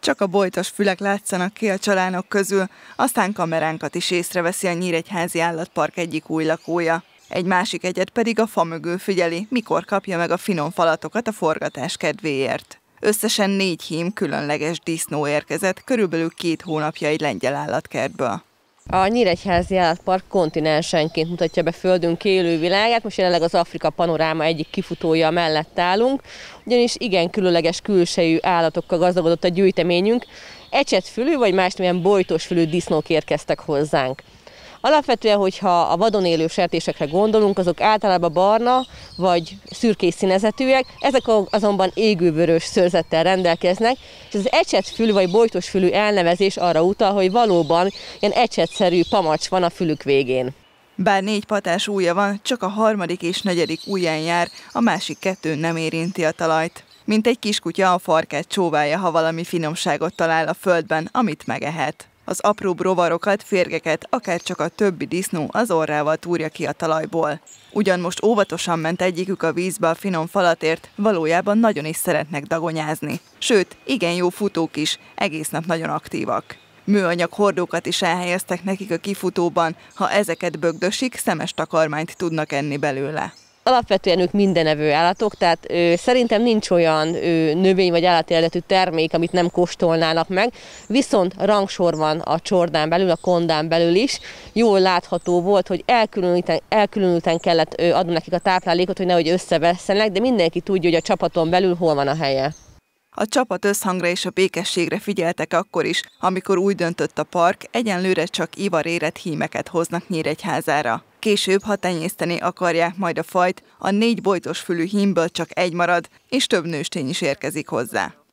Csak a bojtos fülek látszanak ki a csalánok közül, aztán kameránkat is észreveszi a Nyíregyházi Állatpark egyik új lakója. Egy másik egyet pedig a fa mögül figyeli, mikor kapja meg a finom falatokat a forgatás kedvéért. Összesen négy hím különleges disznó érkezett, körülbelül két hónapja egy lengyel állatkertből. A Nyíregyházi Állatpark kontinensenként mutatja be Földünk élő világát, most jelenleg az Afrika panoráma egyik kifutója mellett állunk, ugyanis igen különleges külsejű állatokkal gazdagodott a gyűjteményünk, ecsetfülű vagy másmilyen bojtósfülű disznók érkeztek hozzánk. Alapvetően, hogyha a vadon élő sertésekre gondolunk, azok általában barna vagy szürkés színezetűek, ezek azonban égővörös szőrzettel rendelkeznek, és az ecsetfülű vagy bojtosfülű elnevezés arra utal, hogy valóban ilyen ecsetszerű pamacs van a fülük végén. Bár négy patás újja van, csak a harmadik és negyedik ujján jár, a másik kettő nem érinti a talajt. Mint egy kiskutya a farkát csóválja, ha valami finomságot talál a földben, amit megehet. Az apró rovarokat, férgeket, akár csak a többi disznó az orrával túrja ki a talajból. Ugyan most óvatosan ment egyikük a vízbe a finom falatért, valójában nagyon is szeretnek dagonyázni. Sőt, igen jó futók is, egész nap nagyon aktívak. Műanyag hordókat is elhelyeztek nekik a kifutóban, ha ezeket bögdösik, szemes takarmányt tudnak enni belőle. Alapvetően ők mindenevő állatok, tehát ö, szerintem nincs olyan ö, növény vagy állati eredetű termék, amit nem kóstolnának meg, viszont rangsor van a csordán belül, a kondán belül is. Jól látható volt, hogy elkülönülten, elkülönülten kellett ö, adni nekik a táplálékot, hogy nehogy összevesztenek, de mindenki tudja, hogy a csapaton belül hol van a helye. A csapat összhangra és a békességre figyeltek akkor is, amikor úgy döntött a park, egyenlőre csak ivarérett hímeket hoznak Nyíregyházára. Később, ha tenyészteni akarják majd a fajt, a négy bojtos fülű hímből csak egy marad, és több nőstény is érkezik hozzá.